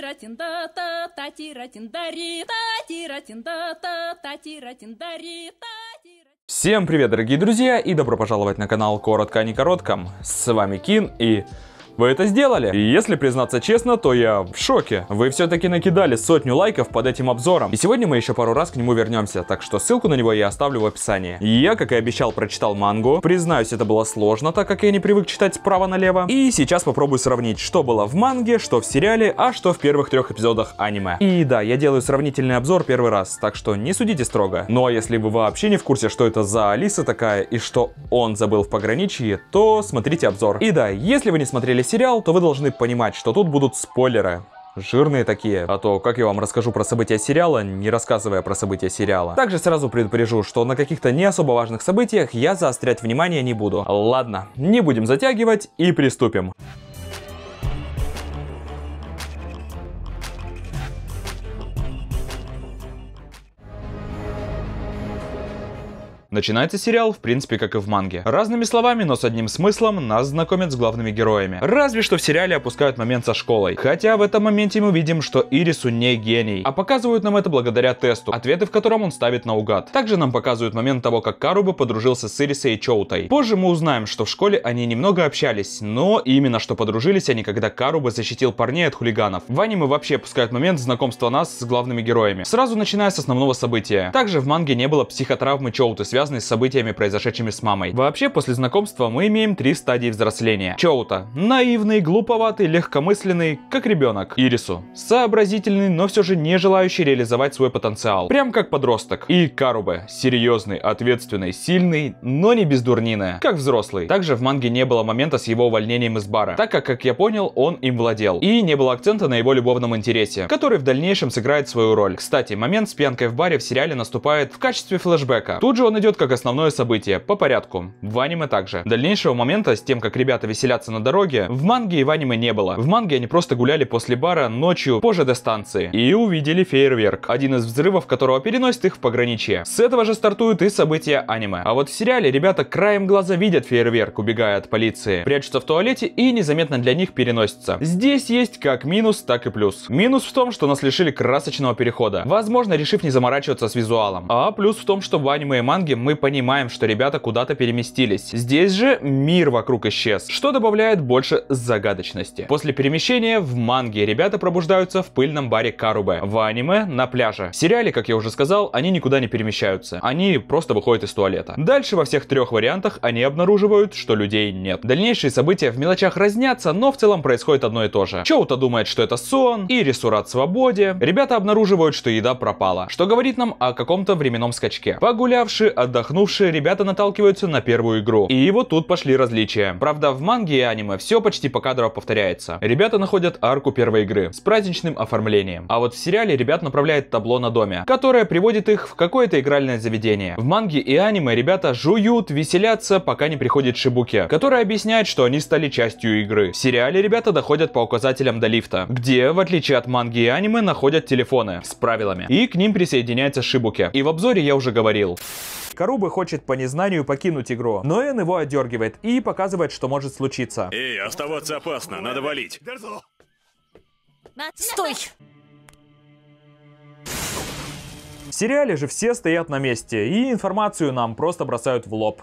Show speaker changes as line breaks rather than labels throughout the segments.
Татиратинда, та, татиратиндари, татиратинда, та, татиратиндари, татиратиндари. Всем привет, дорогие друзья, и добро пожаловать на канал Коротко, а не коротком. С вами Кин, и вы это сделали? И если признаться честно, то я в шоке. Вы все-таки накидали сотню лайков под этим обзором. И сегодня мы еще пару раз к нему вернемся, так что ссылку на него я оставлю в описании. Я, как и обещал, прочитал мангу. Признаюсь, это было сложно, так как я не привык читать справа налево. И сейчас попробую сравнить, что было в манге, что в сериале, а что в первых трех эпизодах аниме. И да, я делаю сравнительный обзор первый раз, так что не судите строго. Ну а если вы вообще не в курсе, что это за Алиса такая и что он забыл в пограничье, то смотрите обзор. И да, если вы не смотрели сериал, то вы должны понимать, что тут будут спойлеры. Жирные такие, а то как я вам расскажу про события сериала, не рассказывая про события сериала. Также сразу предупрежу, что на каких-то не особо важных событиях я заострять внимание не буду. Ладно, не будем затягивать и приступим. Начинается сериал, в принципе, как и в манге. Разными словами, но с одним смыслом нас знакомят с главными героями. Разве что в сериале опускают момент со школой. Хотя в этом моменте мы видим, что Ирису не гений. А показывают нам это благодаря тесту, ответы в котором он ставит наугад. Также нам показывают момент того, как Каруба подружился с Ирисой и Чоутой. Позже мы узнаем, что в школе они немного общались, но именно что подружились они, когда Каруба защитил парней от хулиганов. В аниме вообще опускают момент знакомства нас с главными героями. Сразу начиная с основного события. Также в манге не было психотравмы Чоуты, связанной связанный с событиями, произошедшими с мамой. Вообще, после знакомства мы имеем три стадии взросления. Чоута. Наивный, глуповатый, легкомысленный, как ребенок. Ирису. Сообразительный, но все же не желающий реализовать свой потенциал. Прям как подросток. И Карубе. Серьезный, ответственный, сильный, но не без дурнины. Как взрослый. Также в манге не было момента с его увольнением из бара, так как, как я понял, он им владел. И не было акцента на его любовном интересе, который в дальнейшем сыграет свою роль. Кстати, момент с пьянкой в баре в сериале наступает в качестве флэшбэка. Тут же он идет идет как основное событие, по порядку. В аниме также. Дальнейшего момента с тем, как ребята веселятся на дороге, в манге и в аниме не было. В манге они просто гуляли после бара ночью, позже до станции. И увидели фейерверк, один из взрывов которого переносит их в пограничье. С этого же стартуют и события аниме. А вот в сериале ребята краем глаза видят фейерверк, убегая от полиции, прячутся в туалете и незаметно для них переносится. Здесь есть как минус, так и плюс. Минус в том, что нас лишили красочного перехода, возможно, решив не заморачиваться с визуалом. А плюс в том, что в аниме и манге мы понимаем, что ребята куда-то переместились. Здесь же мир вокруг исчез, что добавляет больше загадочности. После перемещения в манге ребята пробуждаются в пыльном баре Карубе, в аниме на пляже. В сериале, как я уже сказал, они никуда не перемещаются, они просто выходят из туалета. Дальше во всех трех вариантах они обнаруживают, что людей нет. Дальнейшие события в мелочах разнятся, но в целом происходит одно и то же. Чоута думает, что это сон, и Ресурат в свободе. Ребята обнаруживают, что еда пропала, что говорит нам о каком-то временном скачке. Погулявши, отдохнувшие, ребята наталкиваются на первую игру. И вот тут пошли различия. Правда, в манге и аниме все почти по кадру повторяется. Ребята находят арку первой игры с праздничным оформлением. А вот в сериале ребят направляет табло на доме, которое приводит их в какое-то игральное заведение. В манге и аниме ребята жуют, веселятся, пока не приходит Шибуки, который объясняет, что они стали частью игры. В сериале ребята доходят по указателям до лифта, где, в отличие от манги и аниме, находят телефоны с правилами. И к ним присоединяется Шибуки. И в обзоре я уже говорил. Карубы хочет по незнанию покинуть игру, но Эн его одергивает и показывает, что может случиться. Эй, оставаться опасно, надо валить. Стой! В сериале же все стоят на месте, и информацию нам просто бросают в лоб.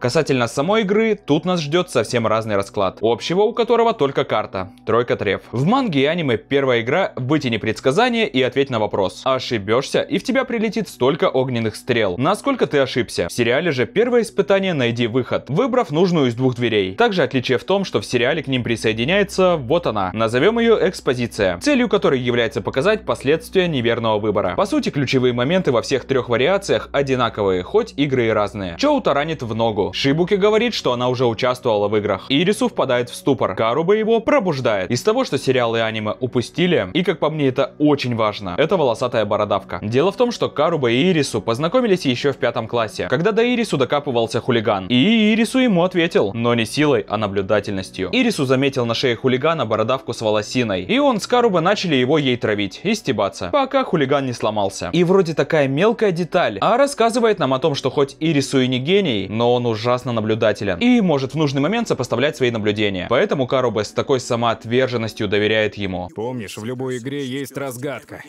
Касательно самой игры, тут нас ждет совсем разный расклад, общего у которого только карта, тройка треф. В манге и аниме первая игра «Вытяни предсказание и ответь на вопрос». Ошибешься, и в тебя прилетит столько огненных стрел, насколько ты ошибся. В сериале же первое испытание «Найди выход», выбрав нужную из двух дверей. Также отличие в том, что в сериале к ним присоединяется вот она, назовем ее экспозиция, целью которой является показать последствия неверного выбора. По сути, ключевые моменты во всех трех вариациях одинаковые, хоть игры и разные. Чоу таранит в ногу, Шибуки говорит, что она уже участвовала в играх. Ирису впадает в ступор. Каруба его пробуждает. Из того, что сериалы и аниме упустили, и как по мне это очень важно, это волосатая бородавка. Дело в том, что Каруба и Ирису познакомились еще в пятом классе, когда до Ирису докапывался хулиган. И Ирису ему ответил, но не силой, а наблюдательностью. Ирису заметил на шее хулигана бородавку с волосиной, и он с Каруба начали его ей травить и стебаться, пока хулиган не сломался. И вроде такая мелкая деталь, а рассказывает нам о том, что хоть Ирису и не гений, но он уже ужасно наблюдателен и может в нужный момент сопоставлять свои наблюдения. Поэтому Карубе с такой самоотверженностью доверяет ему. Помнишь, в любой игре есть разгадка.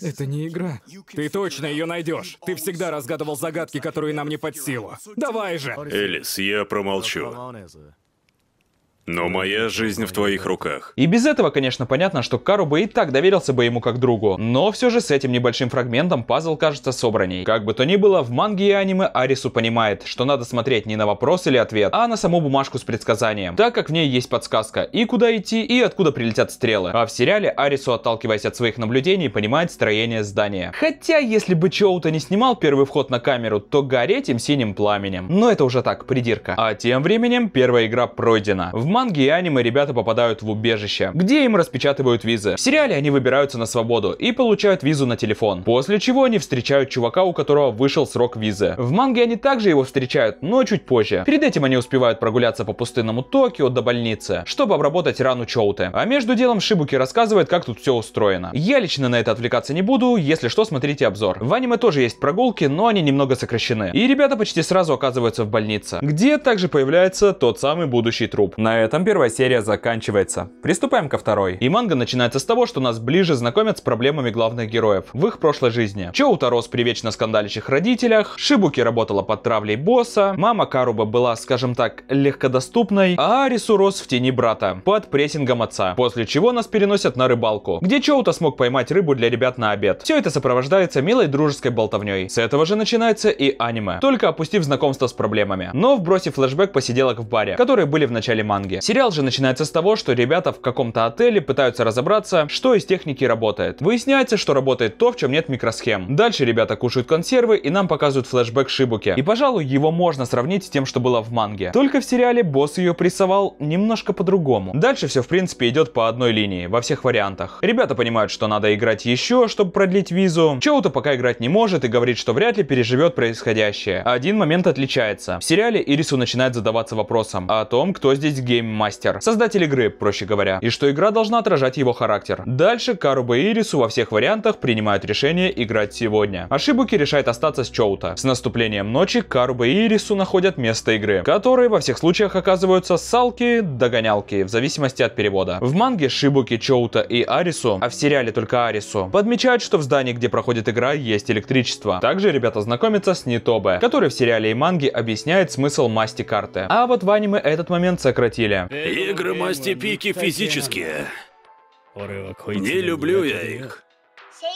Это не игра. Ты точно ее найдешь. Ты всегда разгадывал загадки, которые нам не под силу. Давай же! Элис, я промолчу. Но моя жизнь в твоих руках. И без этого, конечно, понятно, что Кару бы и так доверился бы ему как другу. Но все же с этим небольшим фрагментом пазл кажется собранней. Как бы то ни было, в манге и аниме Арису понимает, что надо смотреть не на вопрос или ответ, а на саму бумажку с предсказанием, так как в ней есть подсказка и куда идти, и откуда прилетят стрелы. А в сериале Арису, отталкиваясь от своих наблюдений, понимает строение здания. Хотя, если бы Чоута не снимал первый вход на камеру, то гореть им синим пламенем. Но это уже так, придирка. А тем временем первая игра пройдена. В манге и аниме ребята попадают в убежище, где им распечатывают визы. В сериале они выбираются на свободу и получают визу на телефон, после чего они встречают чувака, у которого вышел срок визы. В манге они также его встречают, но чуть позже. Перед этим они успевают прогуляться по пустынному Токио до больницы, чтобы обработать рану Чоуте. А между делом Шибуки рассказывает, как тут все устроено. Я лично на это отвлекаться не буду, если что, смотрите обзор. В аниме тоже есть прогулки, но они немного сокращены. И ребята почти сразу оказываются в больнице, где также появляется тот самый будущий труп. На этом первая серия заканчивается. Приступаем ко второй. И манга начинается с того, что нас ближе знакомят с проблемами главных героев в их прошлой жизни. Чоута рос при вечно скандалящих родителях, Шибуки работала под травлей босса, мама Каруба была, скажем так, легкодоступной, а Арису рос в тени брата, под прессингом отца, после чего нас переносят на рыбалку, где Чоута смог поймать рыбу для ребят на обед. Все это сопровождается милой дружеской болтовней. С этого же начинается и аниме, только опустив знакомство с проблемами, но вбросив флешбэк посиделок в баре, которые были в начале манги техники. Сериал же начинается с того, что ребята в каком-то отеле пытаются разобраться, что из техники работает. Выясняется, что работает то, в чем нет микросхем. Дальше ребята кушают консервы и нам показывают флешбэк Шибуки. И, пожалуй, его можно сравнить с тем, что было в манге. Только в сериале босс ее прессовал немножко по-другому. Дальше все, в принципе, идет по одной линии, во всех вариантах. Ребята понимают, что надо играть еще, чтобы продлить визу. Чоуто пока играть не может и говорит, что вряд ли переживет происходящее. Один момент отличается. В сериале Ирису начинает задаваться вопросом о том, кто здесь геймер гейммастер, создатель игры, проще говоря, и что игра должна отражать его характер. Дальше Каруба и Ирису во всех вариантах принимают решение играть сегодня. Ашибуки решает остаться с Чоута. С наступлением ночи Каруба и Ирису находят место игры, которые во всех случаях оказываются салки, догонялки, в зависимости от перевода. В манге Шибуки, Чоута и Арису, а в сериале только Арису, подмечают, что в здании, где проходит игра, есть электричество. Также ребята знакомятся с Нитобе, который в сериале и манге объясняет смысл масти карты. А вот в аниме этот момент сократили, игре. Игры масти пики физические. Не люблю я их.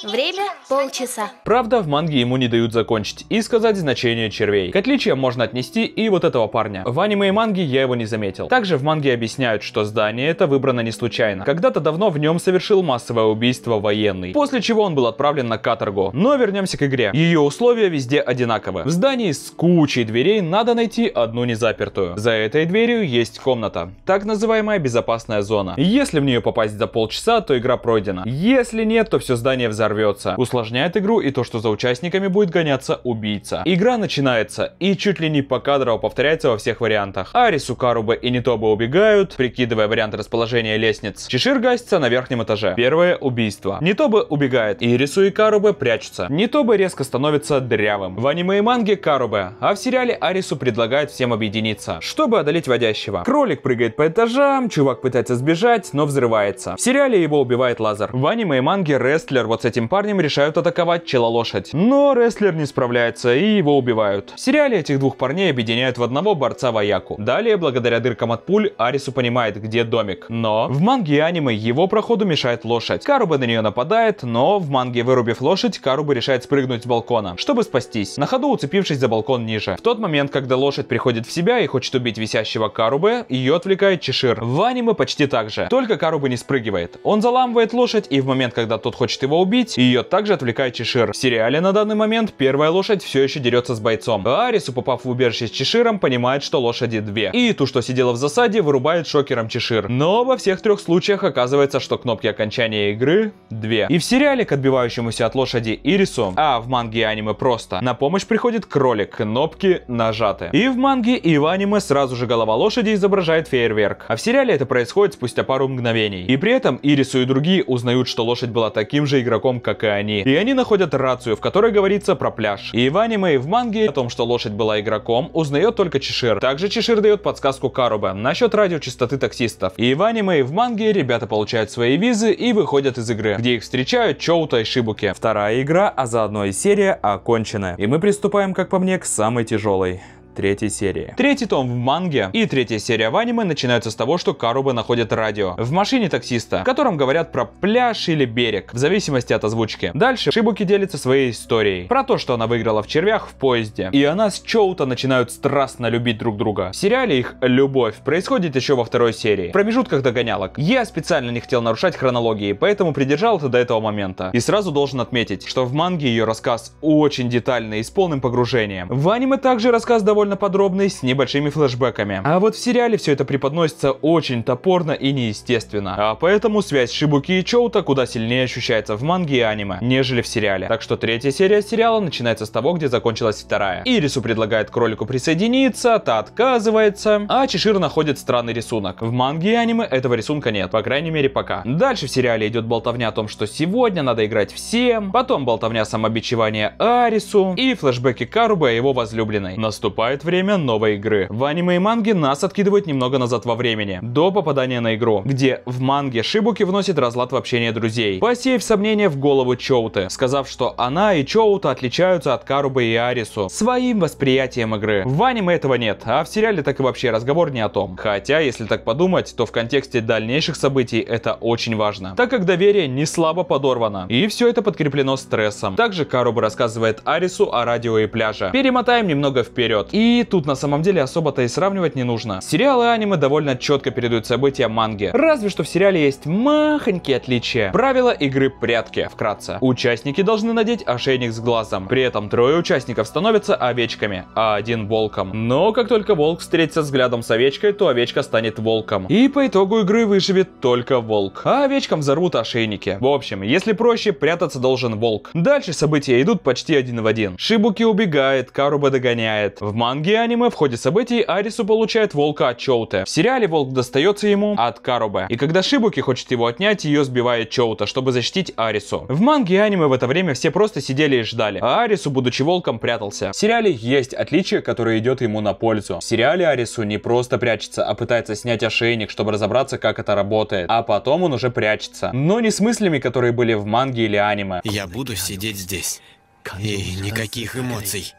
Время – полчаса. Правда, в манге ему не дают закончить и сказать значение червей. К отличиям можно отнести и вот этого парня. В аниме и манге я его не заметил. Также в манге объясняют, что здание это выбрано не случайно. Когда-то давно в нем совершил массовое убийство военный, после чего он был отправлен на каторгу. Но вернемся к игре. Ее условия везде одинаковы. В здании с кучей дверей надо найти одну незапертую. За этой дверью есть комната, так называемая безопасная зона. Если в нее попасть за полчаса, то игра пройдена. Если нет, то все здание взорвется. Усложняет игру и то, что за участниками будет гоняться убийца. Игра начинается и чуть ли не по кадру повторяется во всех вариантах. Арису, Сукаруба и Нитоба убегают, прикидывая варианты расположения лестниц. Чешир гасится на верхнем этаже. Первое убийство. Нитоба убегает. Ирису и Карубе прячутся. Нитоба резко становится дрявым. В аниме и манге Карубе, а в сериале Арису предлагает всем объединиться, чтобы одолеть водящего. Кролик прыгает по этажам, чувак пытается сбежать, но взрывается. В сериале его убивает лазер. В аниме и манге рестлер вот вот с этим парнем решают атаковать лошадь, Но рестлер не справляется и его убивают. В сериале этих двух парней объединяют в одного борца-вояку. Далее, благодаря дыркам от пуль, Арису понимает, где домик. Но в манге и аниме его проходу мешает лошадь. Каруба на нее нападает, но в манге, вырубив лошадь, Каруба решает спрыгнуть с балкона, чтобы спастись, на ходу уцепившись за балкон ниже. В тот момент, когда лошадь приходит в себя и хочет убить висящего Карубе, ее отвлекает Чешир. В аниме почти так же, только Каруба не спрыгивает. Он заламывает лошадь, и в момент, когда тот хочет его убить, убить, и ее также отвлекает Чешир. В сериале на данный момент первая лошадь все еще дерется с бойцом. А Арису, попав в убежище с Чеширом, понимает, что лошади две. И ту, что сидела в засаде, вырубает шокером Чешир. Но во всех трех случаях оказывается, что кнопки окончания игры две. И в сериале к отбивающемуся от лошади Ирису, а в манге и аниме просто, на помощь приходит кролик, кнопки нажаты. И в манге, и в аниме сразу же голова лошади изображает фейерверк. А в сериале это происходит спустя пару мгновений. И при этом Ирису и другие узнают, что лошадь была таким же игроком, игроком, как и они. И они находят рацию, в которой говорится про пляж. И в аниме, и в манге о том, что лошадь была игроком, узнает только Чешир. Также Чешир дает подсказку Карубе насчет радиочастоты таксистов. И в аниме, и в манге ребята получают свои визы и выходят из игры, где их встречают Чоута и Шибуки. Вторая игра, а заодно и серия окончена. И мы приступаем, как по мне, к самой тяжелой третьей серии. Третий том в манге и третья серия в аниме начинаются с того, что Каруба находит радио в машине таксиста, в котором говорят про пляж или берег, в зависимости от озвучки. Дальше Шибуки делится своей историей про то, что она выиграла в червях в поезде. И она с Чоута начинают страстно любить друг друга. В сериале их любовь происходит еще во второй серии, в промежутках догонялок. Я специально не хотел нарушать хронологии, поэтому придержал это до этого момента. И сразу должен отметить, что в манге ее рассказ очень детальный и с полным погружением. В аниме также рассказ довольно довольно подробный, с небольшими флешбеками. А вот в сериале все это преподносится очень топорно и неестественно. А поэтому связь Шибуки и Чоута куда сильнее ощущается в манге и аниме, нежели в сериале. Так что третья серия сериала начинается с того, где закончилась вторая. Ирису предлагает кролику присоединиться, та отказывается, а Чешир находит странный рисунок. В манге и аниме этого рисунка нет, по крайней мере пока. Дальше в сериале идет болтовня о том, что сегодня надо играть всем, потом болтовня самобичевания Арису и флешбеки Каруба и его возлюбленной. Наступает наступает время новой игры. В аниме и манге нас откидывают немного назад во времени, до попадания на игру, где в манге Шибуки вносит разлад в общение друзей, посеяв сомнения в голову Чоуты, сказав, что она и Чоута отличаются от Карубы и Арису своим восприятием игры. В аниме этого нет, а в сериале так и вообще разговор не о том. Хотя, если так подумать, то в контексте дальнейших событий это очень важно, так как доверие не слабо подорвано, и все это подкреплено стрессом. Также Каруба рассказывает Арису о радио и пляже. Перемотаем немного вперед, и тут на самом деле особо-то и сравнивать не нужно. Сериалы и аниме довольно четко передают события манги. Разве что в сериале есть махонькие отличия. Правила игры прятки, вкратце. Участники должны надеть ошейник с глазом. При этом трое участников становятся овечками, а один волком. Но как только волк встретится взглядом с овечкой, то овечка станет волком. И по итогу игры выживет только волк. А овечкам взорвут ошейники. В общем, если проще, прятаться должен волк. Дальше события идут почти один в один. Шибуки убегает, Каруба догоняет. В манге манги и аниме в ходе событий Арису получает волка от Чоуте. В сериале волк достается ему от Карубе. И когда Шибуки хочет его отнять, ее сбивает Чоута, чтобы защитить Арису. В манге и аниме в это время все просто сидели и ждали, а Арису, будучи волком, прятался. В сериале есть отличие, которое идет ему на пользу. В сериале Арису не просто прячется, а пытается снять ошейник, чтобы разобраться, как это работает. А потом он уже прячется. Но не с мыслями, которые были в манге или аниме. Я буду сидеть здесь. И никаких эмоций.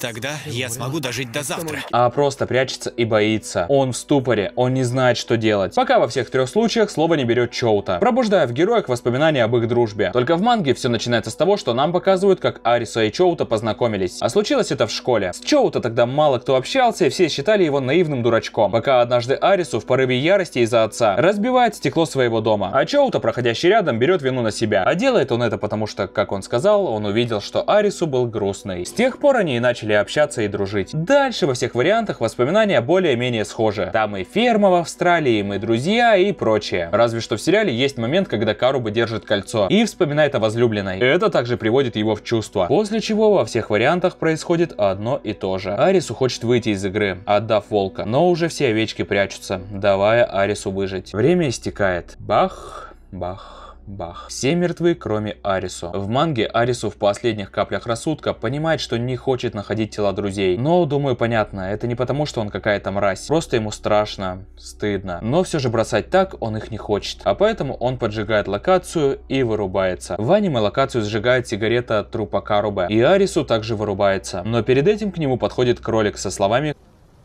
Тогда я смогу дожить до завтра. А просто прячется и боится. Он в ступоре, он не знает, что делать. Пока во всех трех случаях слово не берет Чоута, пробуждая в героях воспоминания об их дружбе. Только в манге все начинается с того, что нам показывают, как Арису и Чоута познакомились. А случилось это в школе. С Чоута тогда мало кто общался, и все считали его наивным дурачком. Пока однажды Арису в порыве ярости из-за отца разбивает стекло своего дома. А Чоута, проходящий рядом, берет вину на себя. А делает он это потому, что, как он сказал, он увидел, что Арису был грустный. С тех пор они иначе начали общаться и дружить. Дальше во всех вариантах воспоминания более-менее схожи. Там и ферма в Австралии, и мы друзья и прочее. Разве что в сериале есть момент, когда Каруба держит кольцо и вспоминает о возлюбленной. Это также приводит его в чувство. После чего во всех вариантах происходит одно и то же. Арису хочет выйти из игры, отдав волка, но уже все овечки прячутся, давая Арису выжить. Время истекает. Бах, бах. Бах. Все мертвы, кроме Арису. В манге Арису в последних каплях рассудка понимает, что не хочет находить тела друзей. Но, думаю, понятно, это не потому, что он какая-то мразь. Просто ему страшно, стыдно. Но все же бросать так он их не хочет. А поэтому он поджигает локацию и вырубается. В аниме локацию сжигает сигарета трупа Карубе. И Арису также вырубается. Но перед этим к нему подходит кролик со словами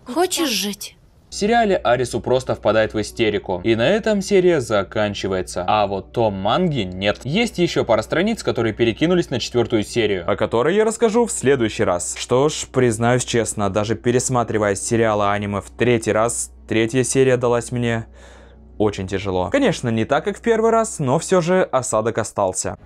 «Хочешь жить?» В сериале Арису просто впадает в истерику. И на этом серия заканчивается. А вот том манги нет. Есть еще пара страниц, которые перекинулись на четвертую серию. О которой я расскажу в следующий раз. Что ж, признаюсь честно, даже пересматривая сериалы аниме в третий раз, третья серия далась мне очень тяжело. Конечно, не так, как в первый раз, но все же осадок остался.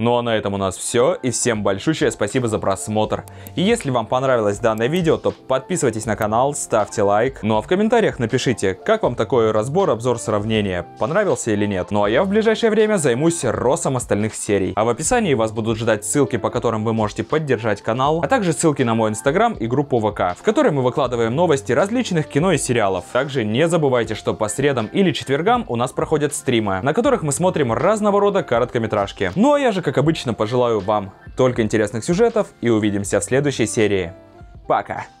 Ну а на этом у нас все, и всем большущее спасибо за просмотр. И если вам понравилось данное видео, то подписывайтесь на канал, ставьте лайк. Ну а в комментариях напишите, как вам такой разбор, обзор, сравнение, понравился или нет. Ну а я в ближайшее время займусь росом остальных серий. А в описании вас будут ждать ссылки, по которым вы можете поддержать канал, а также ссылки на мой инстаграм и группу ВК, в которой мы выкладываем новости различных кино и сериалов. Также не забывайте, что по средам или четвергам у нас проходят стримы, на которых мы смотрим разного рода короткометражки. Ну а я же как обычно, пожелаю вам только интересных сюжетов и увидимся в следующей серии. Пока!